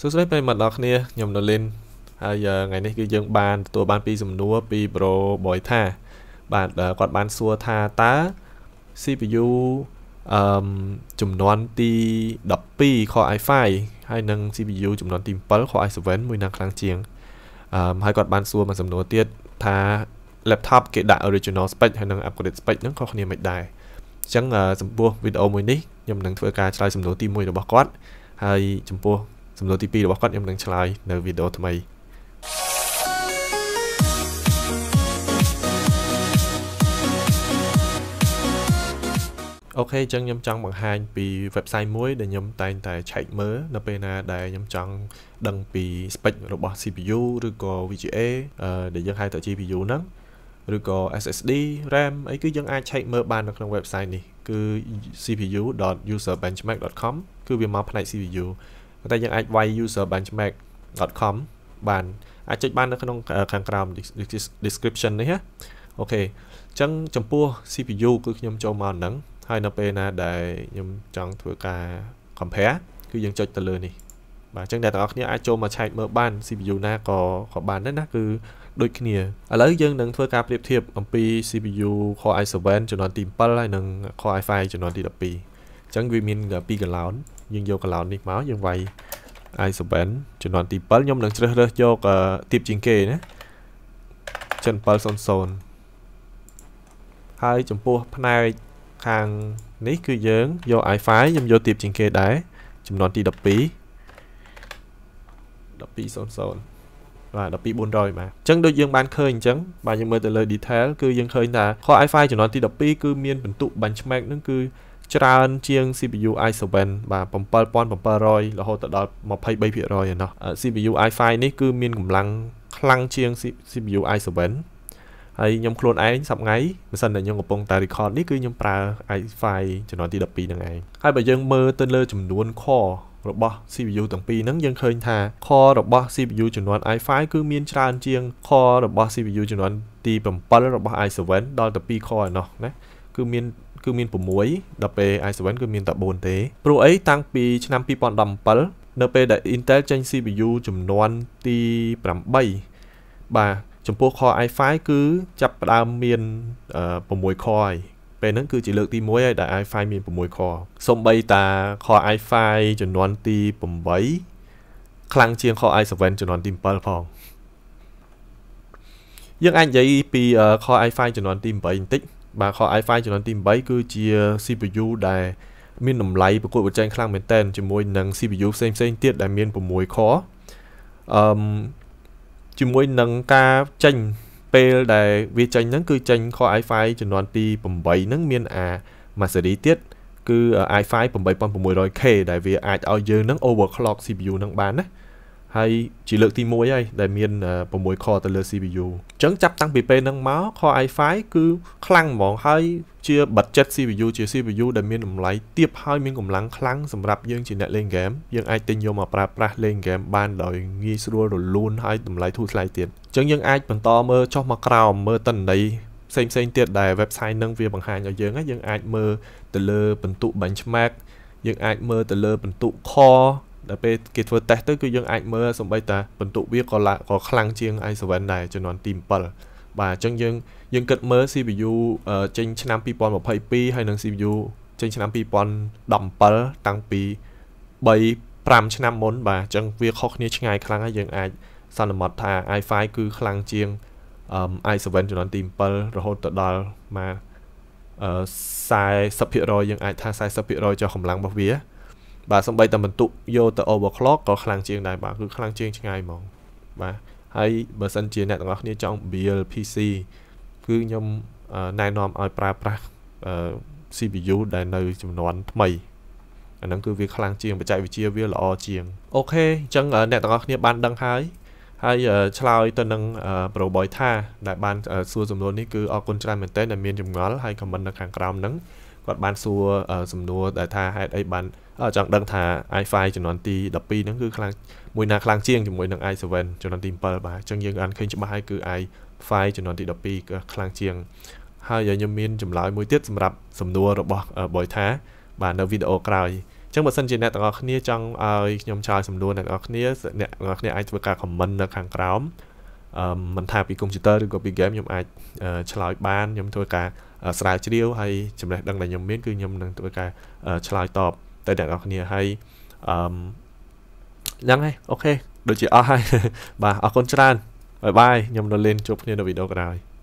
សួស្តីប្រិមត្តដល់គ្នាខ្ញុំណូលីនហើយថ្ងៃនេះគឺយើងបានទទួលបានពីសំណួរពី Bro Boy ថាបាទគាត់បានសួរថាតើ CPU អឺចំនួនទី12 Core i5 ហើយនឹង CPU ចំនួនទី7 Core i7 មួយណាខ្លាំងជាងអឺហើយគាត់បានសួរមកសំណួរទៀតថា laptop គេដាក់ original spec ហើយនឹង upgrade spec ហ្នឹងខុសគ្នាមិនដែរអញ្ចឹងចំពោះវីដេអូមួយនេះខ្ញុំនឹងធ្វើការឆ្លើយសំណួរទី1របស់គាត់ហើយចំពោះសំណួរទី2របស់គាត់ខ្ញុំនឹងឆ្លើយនៅវីដេអូថ្មីអូខេអញ្ចឹងខ្ញុំចង់បង្ហាញពី website មួយដែលខ្ញុំតែងតែឆែកមើលនៅ ពេលណា ដែលខ្ញុំចង់ដឹងពី spec របស់ CPU ឬក៏ VGA ដែលយើងហៅថា GPU ហ្នឹងឬក៏ SSD RAM អីគឺយើងអាចឆែកមើលបាននៅក្នុង website នេះគឺ cpu.userbenchmark.com គឺ វាមកផ្នែក CPU តែយើងអាចវាយ user benchmark.com បានអាចចុចបាននៅក្នុងខាងក្រោម description នេះណាអូខេអញ្ចឹងចំពោះ CPU គឺខ្ញុំចូលមកហ្នឹងហើយនៅពេលណាដែលខ្ញុំចង់ធ្វើការ compare គឺយើងចុចទៅលើនេះបាទអញ្ចឹងអ្នកទាំងអស់គ្នាអាចចូលមកឆែកមើលបាន CPU ណាក៏ក៏បានដែរណាគឺដូចគ្នាឥឡូវយើងនឹងធ្វើការប្រៀបធៀបអំពី CPU Core i7 ចំនួនទី7ហើយនិង Core i5 ចំនួនទី12អញ្ចឹងវាមាន2កន្លោនយើងយកកឡោននេះមកយើងវាយ ISO7 ចំនួនទី7ខ្ញុំនឹងជ្រើសរើសយកទៀបជាងគេណា7700ហើយចំពោះផ្នែកខាងនេះគឺយើងយក i5 ខ្ញុំយកទៀបជាងគេដែរចំនួនទី12 1200បាទ12400បាទអញ្ចឹងដូចយើងបានឃើញអញ្ចឹងបាទយើងមើលទៅលើ detail គឺយើងឃើញថា Core i5 ចំនួនទី12គឺមានពិន្ទុ benchmark នឹងគឺច្រើនជាង CPU i7 បាទ7700រហូតដល់23%ឯណោះ CPU i5 នេះគឺមានកម្លាំងខ្លាំងជាង CPU i7 ហើយខ្ញុំខ្លួនឯងសប្ងៃមិនសិនតែខ្ញុំកំពុងតែ record នេះគឺខ្ញុំប្រើ i5 ជំនាន់ទី12ហ្នឹងឯងហើយបើយើងមើលទៅលើ ចំនួន core របស់ CPU ទាំងពីរហ្នឹងយើងឃើញ ថា core របស់ CPU ចំនួន i5 គឺមាន ច្រើនជាង core របស់ CPU ចំនួនទី7របស់ i7 ដល់ទៅ2 core ឯណោះណាគឺមានគឺមាន6ដល់ពេល i7 គឺមានតែ4ទេព្រោះអីតាំងពីឆ្នាំ2017នៅពេលដែល Intel ចេញ CPU ចំនួនទី8បាទចំពោះ Core i5 គឺចាប់ផ្ដើមមាន6 Core ហើយពេលហ្នឹងគឺជាលើកទី1ហើយដែល i5 មាន6 Core សូម្បីតា Core i5 ចំនួនទី8ខ្លាំងជាង Core i7 ចំនួនទី7ផងយើងអាចនិយាយពី Core i5 ចំនួនទី8បន្តិចបាទខ i5 ចំនួនទី8គឺជា CPU ដែល មានតម្លៃប្រកួតប្រជែងខ្លាំងមែនទែនជាមួយនឹង CPU ផ្សេងផ្សេងទៀតដែលមាន6 core អឺជាមួយនឹងការចេញពេលដែលវាចេញហ្នឹង គឺចេញ Core i5 ចំនួនទី8ហ្នឹងមាន អា Mastery ទៀតគឺ i5 8600K ដែលវាអាចឲ្យយើងហ្នឹង overclock CPU ហ្នឹងបានណាហើយជាលើកទី1ហើយដែលមាន6 core ទៅលើ CPU អញ្ចឹងចាប់តាំងពីពេលហ្នឹងមក core i5 គឺខ្លាំងហ្មងហើយ ជា budget CPU ជា CPU ដែលមានតម្លៃទាបហើយមានកម្លាំងខ្លាំងសម្រាប់យើងជាអ្នកលេងហ្គេមយើងអាចទិញយកមកប្រើប្រាស់លេងហ្គេមបានដោយងាយស្រួលរលូនហើយតម្លៃធូរថ្លៃទៀតអញ្ចឹងយើងអាចបន្តមើលចុះមកក្រោមមើលតន្ត្រីផ្សេងផ្សេងទៀតដែល website នឹងវាបង្ហាញឲ្យយើងយើងអាចមើលទៅលើពិន្ទុ benchmark យើងអាចមើលទៅលើពិន្ទុ core ដល់ពេលគេធ្វើតេស្តទៅគឺយើងអាចមើលសំបីតាពិន្ទុវាក៏ក៏ខ្លាំងជាង i7 ដែរចំនួនទី7បាទអញ្ចឹងយើងយើងគិតមើល CPU ចេញ ឆ្នាំ2022ហើយនិង CPU ចេញឆ្នាំ2017តាំងពី3 5ឆ្នាំមុនបាទអញ្ចឹងវាខុសគ្នាឆ្ងាយខ្លាំងហើយយើងអាចសន្មត់ថា i5 គឺខ្លាំងជាង i7 ចំនួនទី7រហូតទៅដល់មក40%យើងអាចថា40%ចុះកម្លាំងរបស់វាបាទសំបីតែបន្ទុកយកទៅ overclock ក៏ខ្លាំងជាងដែរបាទគឺខ្លាំងជាងឆ្ងាយហ្មងបាទហើយបើសិនជាអ្នកទាំងអស់គ្នាចង់ build PC គឺខ្ញុំណែនាំឲ្យប្រើប្រាស់ CPU ដែលនៅចំនួនថ្មីអាហ្នឹងគឺវាខ្លាំងជាងបច្ចេកវិទ្យាវាល្អជាងអូខេអញ្ចឹងអ្នកទាំងអស់គ្នាបានដឹងហើយហើយឆ្លើយទៅនឹង Proboy ថាដែលបានសួរសំណួរនេះគឺអរគុណច្រើនមែនទែនដែលមានចម្ងល់ហើយ comment នៅខាងក្រោមហ្នឹងគាត់បានសួរសំណួរដែលថាហេតុអីបាន ចង់ដឹងថា i5 ចំនួនទី12ហ្នឹងគឺខ្លាំងមួយណាខ្លាំងជាងជាមួយនឹង i7 ចំនួនទី7បាទអញ្ចឹងយើងអានឃើញច្បាស់ហើយគឺ i5 ចំនួនទី12គឺខ្លាំងជាង ហើយខ្ញុំមានចម្លើយមួយទៀតសម្រាប់សំណួររបស់ Boy ថា បាទនៅវីដេអូក្រោយចឹងបើសិនជាអ្នកទាំងអស់គ្នា ចង់ឲ្យខ្ញុំឆ្លើយសំណួរអ្នកទាំងអស់គ្នាអ្នកទាំងអស់គ្នាអាចធ្វើការ comment នៅខាងក្រោមអឺមិនថាពី computer ឬក៏ពី game ខ្ញុំអាចឆ្លើយបានខ្ញុំធ្វើការស្រាវជ្រាវហើយចំណេះដឹងដែលខ្ញុំមានគឺខ្ញុំនឹងធ្វើការឆ្លើយតបទៅអ្នកនរគ្នាហើយអឺយ៉ាងហើយអូខេដូចជាអស់ហើយបាទអរគុណច្រើនបាយបាយខ្ញុំនៅលេងជួបគ្នានៅវីដេអូក្រោយ